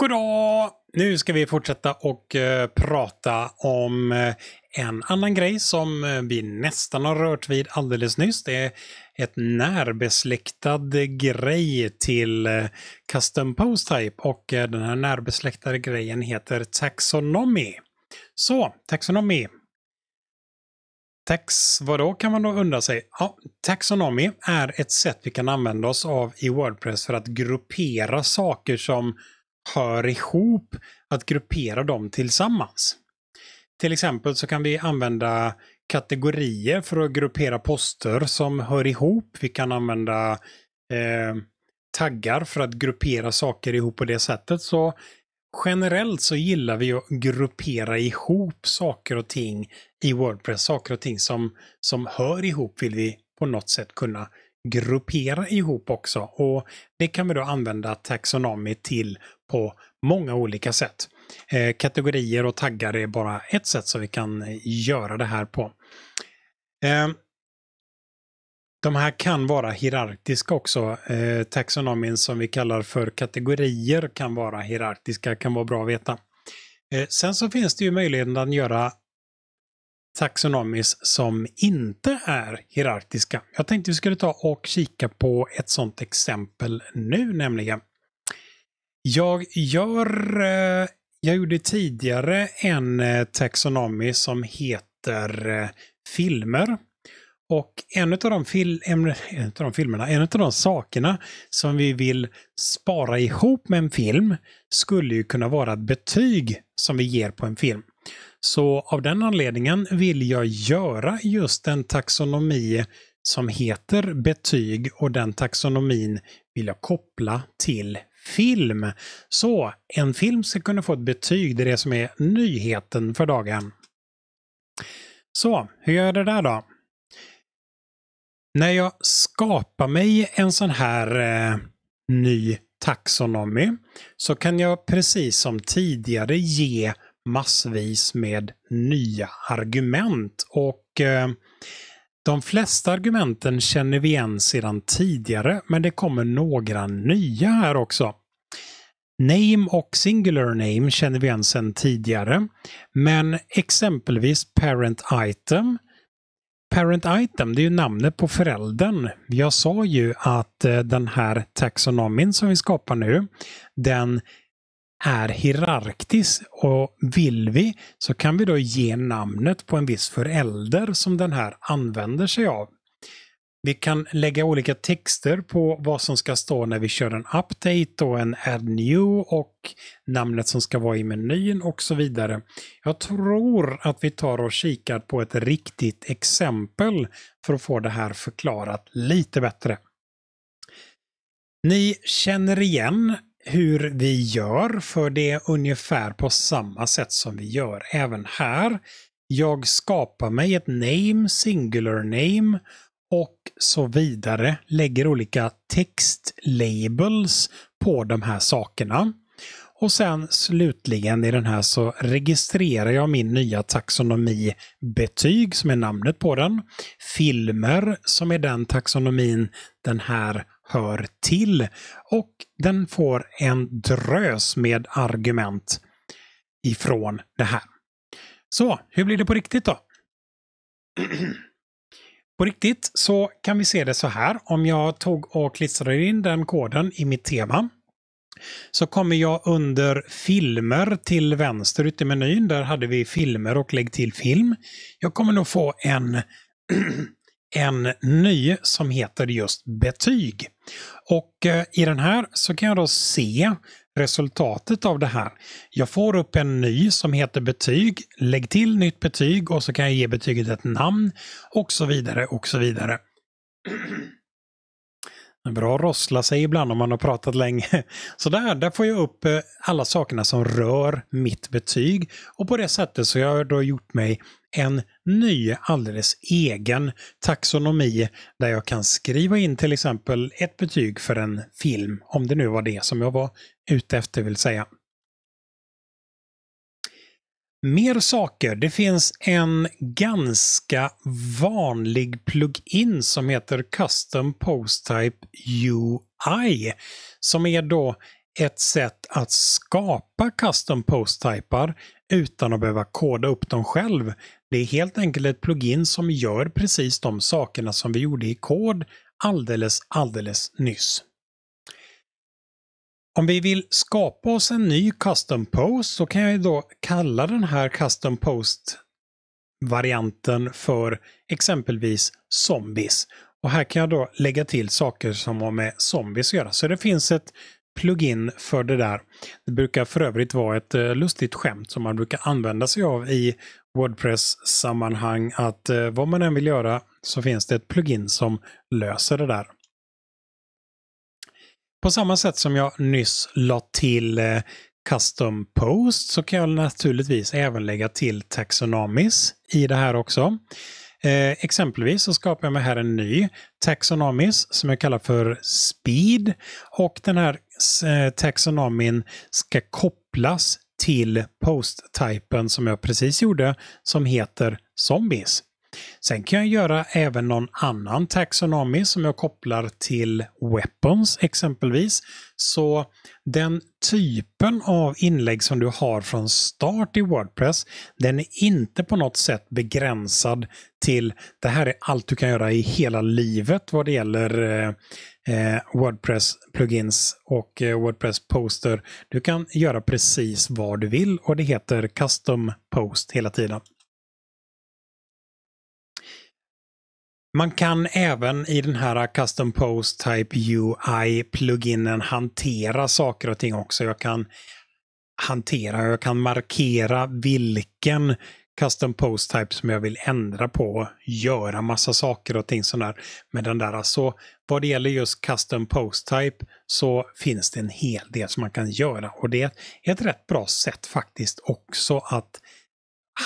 Goddag! Nu ska vi fortsätta och eh, prata om eh, en annan grej som eh, vi nästan har rört vid alldeles nyss. Det är ett närbesläktad grej till eh, Custom Post Type och eh, den här närbesläktade grejen heter Taxonomy. Så, Taxonomy. Tax, vadå kan man då undra sig? Ja, taxonomy är ett sätt vi kan använda oss av i Wordpress för att gruppera saker som hör ihop, att gruppera dem tillsammans. Till exempel så kan vi använda kategorier för att gruppera poster som hör ihop. Vi kan använda eh, taggar för att gruppera saker ihop på det sättet. Så generellt så gillar vi att gruppera ihop saker och ting i Wordpress. Saker och ting som, som hör ihop vill vi på något sätt kunna gruppera ihop också. Och Det kan vi då använda taxonomi till på många olika sätt. Eh, kategorier och taggar är bara ett sätt som vi kan eh, göra det här på. Eh, de här kan vara hierarkiska också. taxonomin som vi kallar för kategorier kan vara hierarkiska, kan vara bra att veta. sen så finns det ju möjligheten att göra taxonomis som inte är hierarkiska. Jag tänkte vi skulle ta och kika på ett sådant exempel nu nämligen. Jag gör, eh, jag gjorde tidigare en eh, taxonomi som heter eh, filmer. Och en av, de fil, en, en av de filmerna, en av de sakerna som vi vill spara ihop med en film skulle ju kunna vara betyg som vi ger på en film. Så av den anledningen vill jag göra just en taxonomi som heter betyg och den taxonomin vill jag koppla till film. Så en film ska kunna få ett betyg, det är det som är nyheten för dagen. Så, hur gör jag det där då? När jag skapar mig en sån här eh, ny Taxonomi. så kan jag precis som tidigare ge massvis med nya argument. Och eh, de flesta argumenten känner vi igen sedan tidigare, men det kommer några nya här också. Name och singular name känner vi igen sedan tidigare, men exempelvis parent item. Parent item, det är ju namnet på föräldern. Jag sa ju att eh, den här taxonomin som vi skapar nu, den är hierarkisk och vill vi så kan vi då ge namnet på en viss förälder som den här använder sig av. Vi kan lägga olika texter på vad som ska stå när vi kör en update och en add new och namnet som ska vara i menyn och så vidare. Jag tror att vi tar och kikar på ett riktigt exempel för att få det här förklarat lite bättre. Ni känner igen hur vi gör, för det är ungefär på samma sätt som vi gör även här. Jag skapar mig ett name, singular name och så vidare. Lägger olika text labels på de här sakerna. Och sen slutligen i den här så registrerar jag min nya taxonomi betyg som är namnet på den. Filmer som är den taxonomin den här hör till och den får en drös med argument ifrån det här. Så, hur blir det på riktigt då? På riktigt så kan vi se det så här. Om jag tog och klistrade in den koden i mitt tema så kommer jag under filmer till vänster ute i menyn. Där hade vi filmer och lägg till film. Jag kommer nog få en en ny som heter just betyg. Och eh, i den här så kan jag då se resultatet av det här. Jag får upp en ny som heter betyg, lägg till nytt betyg och så kan jag ge betyget ett namn och så vidare och så vidare. Bra att rossla sig ibland om man har pratat länge. Så där, där får jag upp eh, alla sakerna som rör mitt betyg och på det sättet så har jag då gjort mig en ny alldeles egen taxonomi där jag kan skriva in till exempel ett betyg för en film, om det nu var det som jag var ute efter vill säga. Mer saker. Det finns en ganska vanlig plugin som heter Custom Post Type UI som är då ett sätt att skapa custom post-typar utan att behöva koda upp dem själv. Det är helt enkelt ett plugin som gör precis de sakerna som vi gjorde i kod alldeles, alldeles nyss. Om vi vill skapa oss en ny custom post så kan jag då kalla den här custom post varianten för exempelvis zombies. Och här kan jag då lägga till saker som har med zombies att göra. Så det finns ett plugin för det där. Det brukar för övrigt vara ett eh, lustigt skämt som man brukar använda sig av i Wordpress-sammanhang att eh, vad man än vill göra så finns det ett plugin som löser det där. På samma sätt som jag nyss la till eh, Custom Post så kan jag naturligtvis även lägga till Taxonomis i det här också. Eh, exempelvis så skapar jag mig här en ny taxonomis som jag kallar för Speed. Och den här eh, taxonomin ska kopplas till posttypen som jag precis gjorde som heter Zombies. Sen kan jag göra även någon annan taxonomi som jag kopplar till weapons exempelvis. Så den typen av inlägg som du har från start i Wordpress, den är inte på något sätt begränsad till det här är allt du kan göra i hela livet vad det gäller eh, eh Wordpress plugins och eh, Wordpress poster. Du kan göra precis vad du vill och det heter custom post hela tiden. Man kan även i den här Custom Post Type UI-pluginen hantera saker och ting också. Jag kan hantera, jag kan markera vilken Custom Post Type som jag vill ändra på, göra massa saker och ting sådär med den där. Så alltså, vad det gäller just Custom Post Type så finns det en hel del som man kan göra och det är ett rätt bra sätt faktiskt också att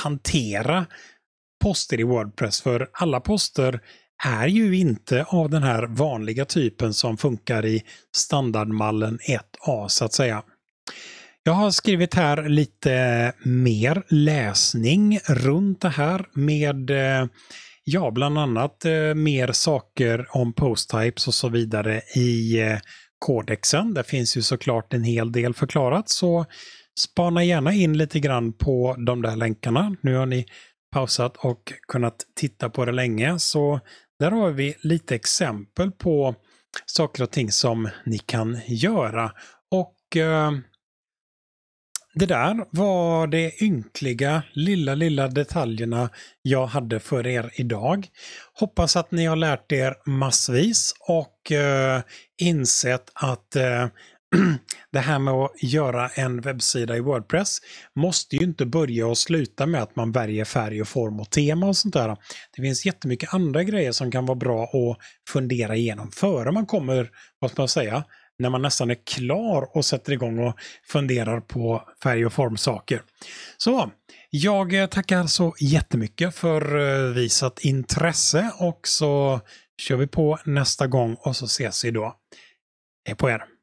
hantera poster i Wordpress. För alla poster är ju inte av den här vanliga typen som funkar i standardmallen 1A så att säga. Jag har skrivit här lite mer läsning runt det här med eh, ja, bland annat eh, mer saker om posttypes och så vidare i eh, kodexen. Det finns ju såklart en hel del förklarat så spana gärna in lite grann på de där länkarna. Nu har ni pausat och kunnat titta på det länge. Så där har vi lite exempel på saker och ting som ni kan göra. Och eh, det där var de ynkliga lilla, lilla detaljerna jag hade för er idag. Hoppas att ni har lärt er massvis och eh, insett att eh, det här med att göra en webbsida i Wordpress måste ju inte börja och sluta med att man väljer färg och form och tema och sånt där. Det finns jättemycket andra grejer som kan vara bra att fundera igenom före man kommer, vad ska man säga, när man nästan är klar och sätter igång och funderar på färg och formsaker. Så, jag tackar så jättemycket för eh, visat intresse och så kör vi på nästa gång och så ses vi då. Hej på er!